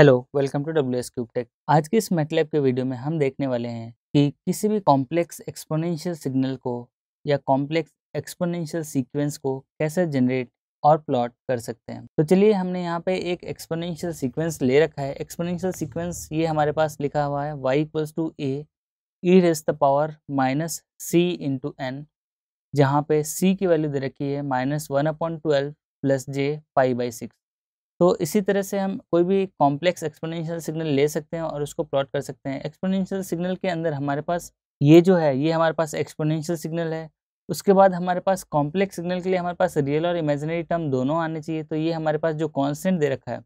hello welcome to W S cube tech आज के इस मेटलैब के वीडियो में हम देखने वाले हैं कि किसी भी कॉम्प्लेक्स एक्सपोनेंशियल सिग्नल को या कॉम्प्लेक्स एक्सपोनेंशियल सीक्वेंस को कैसे जनरेट और प्लॉट कर सकते हैं तो चलिए हमने यहाँ पे एक एक्सपोनेंशियल सीक्वेंस ले रखा है एक्सपोनेंशियल सीक्वेंस ये हमारे पास लिखा हुआ है Y equals to A E raise the power minus C into N जहाँ पे सी की वैल्यू दे रखी है minus one point twelve plus J five by six तो इसी तरह से हम कोई भी कॉम्प्लेक्स एक्सपोनेंशियल सिग्नल ले सकते हैं और उसको प्लॉट कर सकते हैं एक्सपोनेंशियल सिग्नल के अंदर हमारे पास ये जो है ये हमारे पास एक्सपोनेंशियल सिग्नल है उसके बाद हमारे पास कॉम्प्लेक्स सिग्नल के लिए हमारे पास रियल और इमेजिनरी टर्म दोनों आने चाहिए तो ये हमारे पास जो कॉन्स्टेंट दे रखा है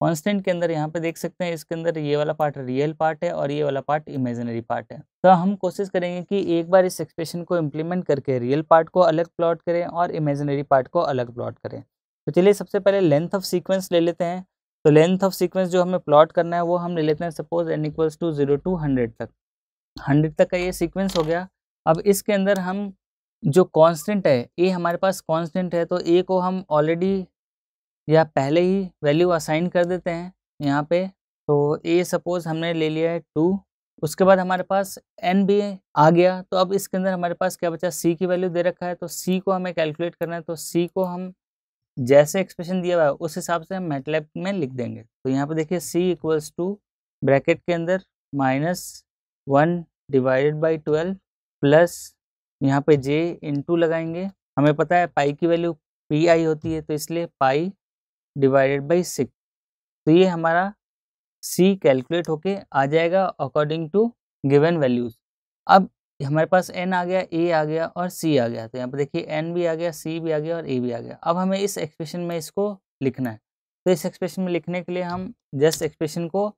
कॉन्स्टेंट के अंदर यहाँ पे देख सकते हैं इसके अंदर ये वाला पार्ट रियल पार्ट है और ये वाला पार्ट इमेजिनरी पार्ट है तो हम कोशिश करेंगे कि एक बार इस एक्सप्रेशन को इम्प्लीमेंट करके रियल पार्ट को अलग प्लॉट करें और इमेजिनरी पार्ट को अलग प्लॉट करें तो चलिए सबसे पहले लेंथ ऑफ सीक्वेंस ले लेते हैं तो लेंथ ऑफ सीक्वेंस जो हमें प्लॉट करना है वो हम ले लेते हैं suppose n equals to zero to hundred तक हंड्रेड तक का ये सीक्वेंस हो गया अब इसके अंदर हम जो कांस्टेंट है ए हमारे पास कांस्टेंट है तो ए को हम ऑलरेडी या पहले ही वैल्यू असाइन कर देते हैं यहाँ पे तो ए सपोज हमने ले लिया है टू उसके बाद हमारे पास एन भी आ गया तो अब इसके अंदर हमारे पास क्या बचा सी की वैल्यू दे रखा है तो सी को हमें कैलकुलेट करना है तो सी को हम जैसे एक्सप्रेशन दिया हुआ है उस हिसाब से हम मेटलैब में लिख देंगे तो यहाँ पे देखिए सी इक्वल्स टू ब्रैकेट के अंदर minus one divided by twelve plus यहाँ पे इन टू लगाएंगे हमें पता है पाई की वैल्यू पी आई होती है तो इसलिए पाई डिवाइडेड बाई सिक्स तो ये हमारा सी कैलकुलेट होके आ जाएगा अकॉर्डिंग टू गिवन वैल्यूज़ अब हमारे पास एन आ गया ए आ गया और सी आ गया तो यहाँ पर देखिए एन भी आ गया सी भी आ गया और ए भी आ गया अब हमें इस एक्सप्रेशन में इसको लिखना है तो इस एक्सप्रेशन में लिखने के लिए हम जस्ट एक्सप्रेशन को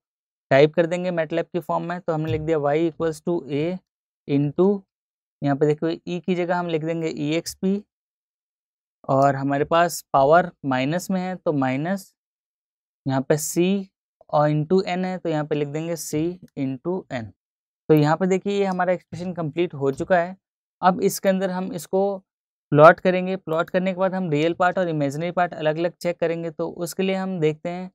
टाइप कर देंगे मेटलैब की फॉर्म में तो हमने लिख दिया y equals to a into यहाँ पर देखिए ई e की जगह हम लिख देंगे ई एक्स पी और हमारे पास पावर माइनस में है तो माइनस यहाँ पे सी और इंटू एन है तो यहाँ पे लिख देंगे सी इंटू एन तो यहाँ पर देखिए ये हमारा एक्सप्रेशन कंप्लीट हो चुका है अब इसके अंदर हम इसको प्लॉट करेंगे प्लॉट करने के बाद हम रियल पार्ट और इमेजनरी पार्ट अलग अलग चेक करेंगे तो उसके लिए हम देखते हैं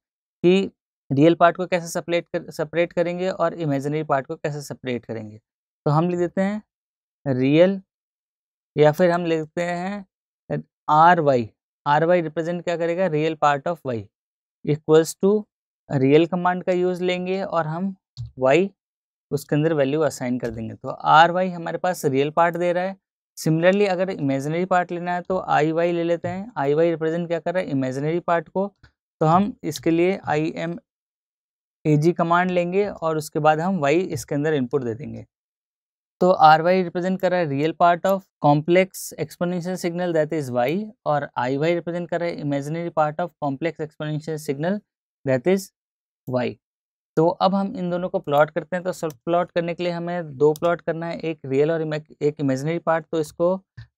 कि रियल पार्ट को कैसे सेपरेट कर सेपरेट करेंगे और इमेजनरी पार्ट को कैसे सेपरेट करेंगे तो हम लिख देते हैं रियल या फिर हम लिखते हैं r y r y represent क्या करेगा real part of y equals to real command का यूज़ लेंगे और हम वाई उसके अंदर वैल्यू असाइन कर देंगे तो आर वाई हमारे पास रियल पार्ट दे रहा है सिमिलरली अगर इमेजनरी पार्ट लेना है तो आई वाई ले लेते हैं आई वाई रिप्रेजेंट क्या कर रहा है इमेजनरी पार्ट को तो हम इसके लिए I M A ji command लेंगे और उसके बाद हम वाई इसके अंदर इनपुट दे देंगे तो आर वाई रिप्रेजेंट कर रहा है real part of complex exponential signal that is y और आई वाई रिप्रेजेंट कर रहा है imaginary part of complex exponential signal that is y तो अब हम इन दोनों को प्लॉट करते हैं तो सब प्लॉट करने के लिए हमें दो प्लॉट करना है एक रियल और एक इमेजनरी पार्ट तो इसको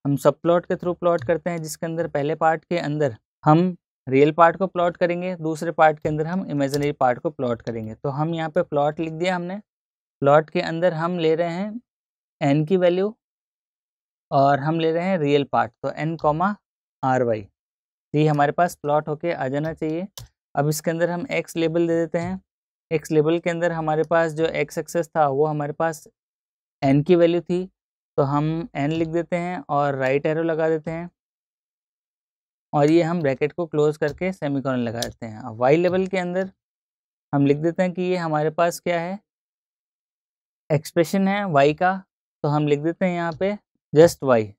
हम सब प्लॉट के थ्रू प्लॉट करते हैं जिसके अंदर पहले पार्ट के अंदर हम रियल पार्ट को प्लॉट करेंगे दूसरे पार्ट के अंदर हम इमेजनरी पार्ट को प्लॉट करेंगे तो हम यहाँ पे प्लॉट लिख दिया हमने प्लॉट के अंदर हम ले रहे हैं एन की वैल्यू और हम ले रहे हैं रियल पार्ट तो एन कॉमा आर वाई ये हमारे पास प्लॉट होके आ जाना चाहिए अब इसके अंदर हम एक्स लेबल दे देते हैं एक्स लेबल के अंदर हमारे पास जो एक्स एक्सेस था वो हमारे पास एन की वैल्यू थी तो हम एन लिख देते हैं और राइट एरो लगा देते हैं और ये हम ब्रैकेट को क्लोज करके सेमी कॉर्न लगा देते हैं अब वाई लेवल के अंदर हम लिख देते हैं कि ये हमारे पास क्या है एक्सप्रेशन है वाई का तो हम लिख देते हैं यहाँ पे जस्ट वाई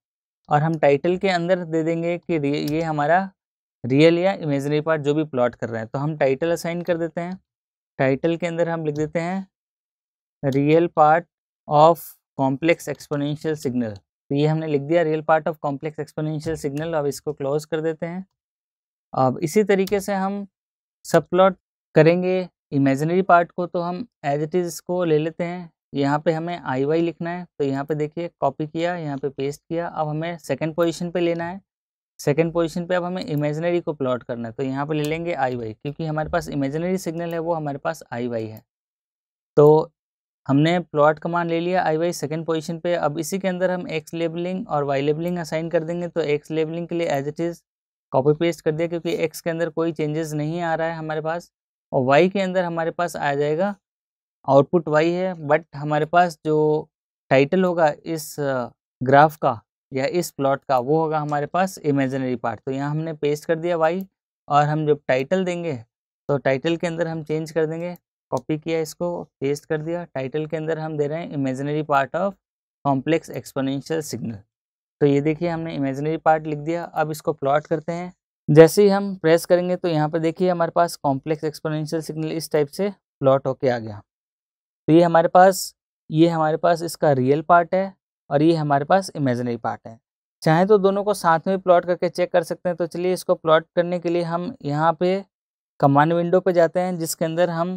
और हम टाइटल के अंदर दे देंगे कि ये हमारा रियल या इमेजनरी पार्ट जो भी प्लॉट कर रहा है तो हम टाइटल असाइन कर देते हैं टाइटल के अंदर हम लिख देते हैं real part of complex exponential signal तो ये हमने लिख दिया real part of complex exponential signal अब इसको क्लोज कर देते हैं अब इसी तरीके से हम सब प्लॉट करेंगे इमेजनरी पार्ट को तो हम एज इट इज़ इसको ले लेते हैं यहाँ पे हमें आई वाई लिखना है तो यहाँ पे देखिए कॉपी किया यहाँ पे पेस्ट किया अब हमें सेकंड पोजीशन पे लेना है सेकेंड पोजिशन पर अब हमें इमेजनरी को प्लॉट करना है तो यहाँ पर ले लेंगे आई वाई क्योंकि हमारे पास इमेजनरी सिग्नल है वो हमारे पास आई वाई है तो हमने प्लॉट मान ले लिया आई वाई सेकेंड पोजिशन पे अब इसी के अंदर हम एक्स लेबलिंग और वाई लेबलिंग असाइन कर देंगे तो एक्स लेबलिंग के लिए as it is copy paste कर दिया क्योंकि एक्स के अंदर कोई चेंजेस नहीं आ रहा है हमारे पास और वाई के अंदर हमारे पास आ जाएगा आउटपुट वाई है बट हमारे पास जो टाइटल होगा इस ग्राफ का या इस प्लॉट का वो होगा हमारे पास इमेजनरी पार्ट तो यहाँ हमने पेस्ट कर दिया वाई और हम जब टाइटल देंगे तो टाइटल के अंदर हम चेंज कर देंगे कॉपी किया इसको पेस्ट कर दिया टाइटल के अंदर हम दे रहे हैं imaginary part of complex exponential signal तो ये देखिए हमने इमेजनरी पार्ट लिख दिया अब इसको प्लॉट करते हैं जैसे ही हम प्रेस करेंगे तो यहाँ पर देखिए हमारे पास कॉम्प्लेक्स एक्सपोनेंशियल सिग्नल इस टाइप से प्लॉट होके आ गया तो ये हमारे पास ये हमारे पास इसका रियल पार्ट है और ये हमारे पास इमेजनरी पार्ट है चाहे तो दोनों को साथ में प्लॉट करके चेक कर सकते हैं तो चलिए इसको प्लॉट करने के लिए हम यहाँ पे कमांड विंडो पे जाते हैं जिसके अंदर हम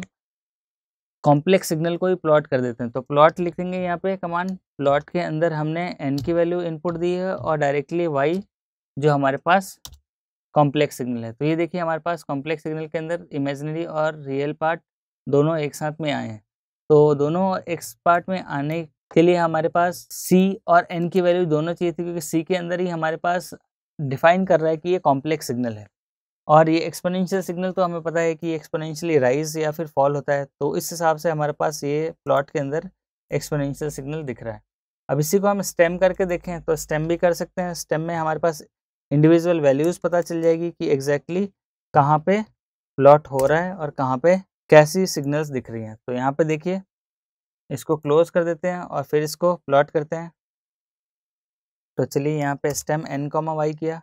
कॉम्प्लेक्स सिग्नल को ही प्लॉट कर देते हैं तो प्लॉट लिखेंगे यहाँ पे कमांड प्लॉट के अंदर हमने एन की वैल्यू इनपुट दी है और डायरेक्टली वाई जो हमारे पास कॉम्प्लेक्स सिग्नल है तो ये देखिए हमारे पास कॉम्प्लेक्स सिग्नल के अंदर इमेजनरी और रियल पार्ट दोनों एक साथ में आए हैं तो दोनों एक्स पार्ट में आने के लिए हमारे पास c और n की वैल्यू दोनों चाहिए थी क्योंकि c के अंदर ही हमारे पास डिफाइन कर रहा है कि ये कॉम्प्लेक्स सिग्नल है और ये एक्सपोनेंशियल सिग्नल तो हमें पता है कि एक्सपोनेंशियली राइज या फिर फॉल होता है तो इस हिसाब से हमारे पास ये प्लॉट के अंदर एक्सपोनेंशियल सिग्नल दिख रहा है अब इसी को हम स्टेम करके देखें तो स्टेम भी कर सकते हैं स्टेम में हमारे पास इंडिविजुअल वैल्यूज़ पता चल जाएगी कि एग्जैक्टली exactly कहाँ पे प्लॉट हो रहा है और कहाँ पे कैसी सिग्नल्स दिख रही हैं तो यहाँ पे देखिए इसको क्लोज कर देते हैं और फिर इसको प्लॉट करते हैं तो चलिए यहाँ पे स्टेम एन कॉमा वाई किया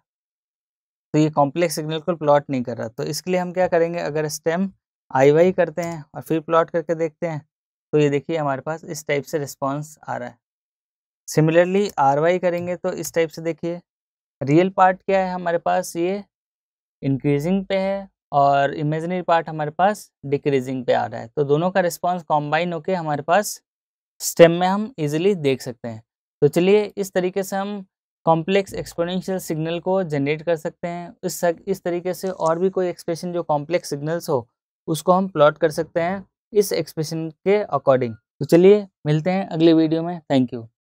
तो ये कॉम्प्लेक्स सिग्नल को प्लॉट नहीं कर रहा तो इसके लिए हम क्या करेंगे अगर स्टेम आई वाई करते हैं और फिर प्लॉट करके देखते हैं तो ये देखिए हमारे पास इस टाइप से रिस्पॉन्स आ रहा है सिमिलरली आर वाई करेंगे तो इस टाइप से देखिए रियल पार्ट क्या है हमारे पास ये इंक्रीजिंग पे है और इमेजनरी पार्ट हमारे पास डिक्रीजिंग पे आ रहा है तो दोनों का रिस्पॉन्स कॉम्बाइन होके हमारे पास स्टेम में हम इजीली देख सकते हैं तो चलिए इस तरीके से हम कॉम्प्लेक्स एक्सपोनेंशियल सिग्नल को जनरेट कर सकते हैं इस सक, इस तरीके से और भी कोई एक्सप्रेशन जो कॉम्प्लेक्स सिग्नल्स हो उसको हम प्लॉट कर सकते हैं इस एक्सप्रेशन के अकॉर्डिंग तो चलिए मिलते हैं अगले वीडियो में थैंक यू